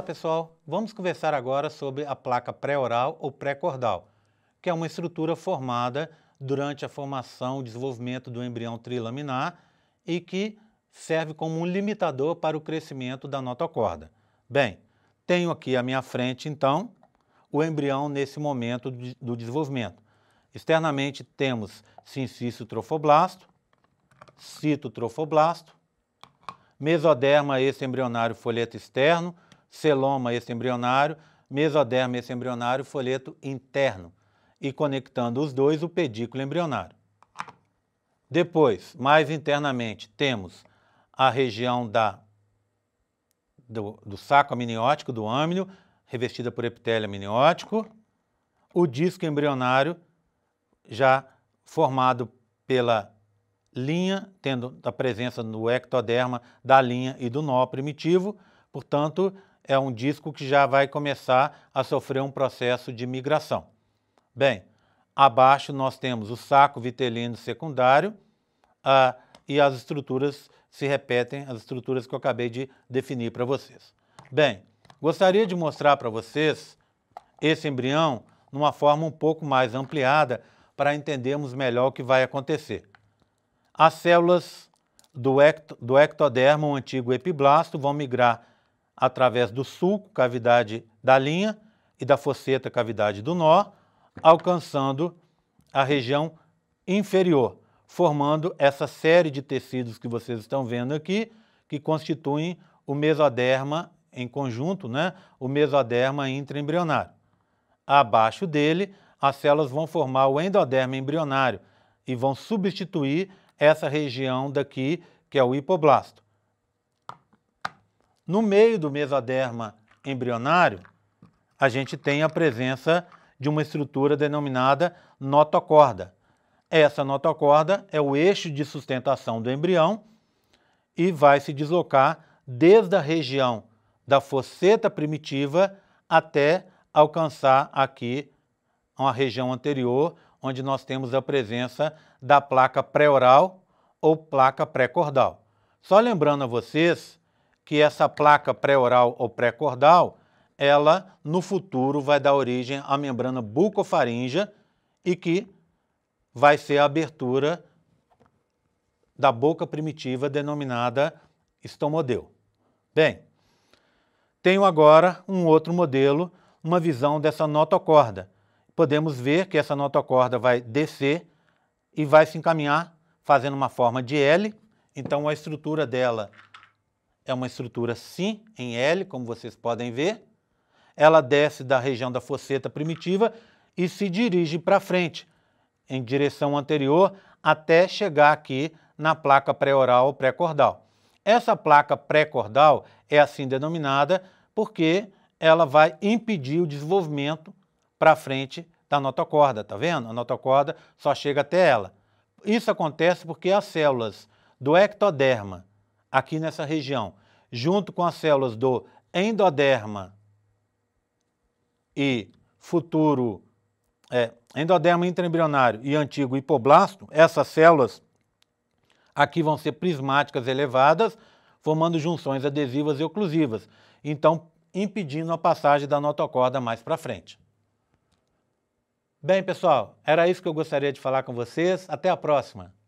Olá pessoal, vamos conversar agora sobre a placa pré-oral ou pré-cordal, que é uma estrutura formada durante a formação e desenvolvimento do embrião trilaminar e que serve como um limitador para o crescimento da notocorda. Bem, tenho aqui à minha frente então o embrião nesse momento do desenvolvimento. Externamente temos sincício trofoblasto, citotrofoblasto, mesoderma esse embrionário folheto externo, celoma embrionário, mesoderma embrionário, folheto interno, e conectando os dois o pedículo embrionário. Depois, mais internamente, temos a região da, do, do saco amniótico, do âmnio, revestida por epitélio amniótico, o disco embrionário, já formado pela linha, tendo a presença no ectoderma da linha e do nó primitivo, portanto, é um disco que já vai começar a sofrer um processo de migração. Bem, abaixo nós temos o saco vitelino secundário ah, e as estruturas se repetem, as estruturas que eu acabei de definir para vocês. Bem, gostaria de mostrar para vocês esse embrião numa forma um pouco mais ampliada para entendermos melhor o que vai acontecer. As células do, ectodermo, o antigo epiblasto, vão migrar através do sulco, cavidade da linha, e da fosseta, cavidade do nó, alcançando a região inferior, formando essa série de tecidos que vocês estão vendo aqui, que constituem o mesoderma em conjunto, né? o mesoderma intraembrionário. Abaixo dele, as células vão formar o endoderma embrionário e vão substituir essa região daqui, que é o hipoblasto no meio do mesoderma embrionário, a gente tem a presença de uma estrutura denominada notocorda. Essa notocorda é o eixo de sustentação do embrião e vai se deslocar desde a região da fosseta primitiva até alcançar aqui uma região anterior, onde nós temos a presença da placa pré-oral ou placa pré-cordal. Só lembrando a vocês que essa placa pré-oral ou pré-cordal, ela no futuro vai dar origem à membrana bucofaríngea e que vai ser a abertura da boca primitiva denominada estomodeu. Bem, tenho agora um outro modelo, uma visão dessa notocorda. Podemos ver que essa notocorda vai descer e vai se encaminhar fazendo uma forma de L. Então, a estrutura dela é uma estrutura sim em L, como vocês podem ver. Ela desce da região da fosseta primitiva e se dirige para frente, em direção anterior, até chegar aqui na placa pré-oral ou pré-cordal. Essa placa pré-cordal é assim denominada porque ela vai impedir o desenvolvimento para frente da notocorda, tá vendo? A notocorda só chega até ela. Isso acontece porque as células do ectoderma, aqui nessa região, junto com as células do endoderma e futuro é, endoderma intraembrionário e antigo hipoblasto, essas células aqui vão ser prismáticas elevadas, formando junções adesivas e oclusivas, então impedindo a passagem da notocorda mais para frente. Bem, pessoal, era isso que eu gostaria de falar com vocês. Até a próxima!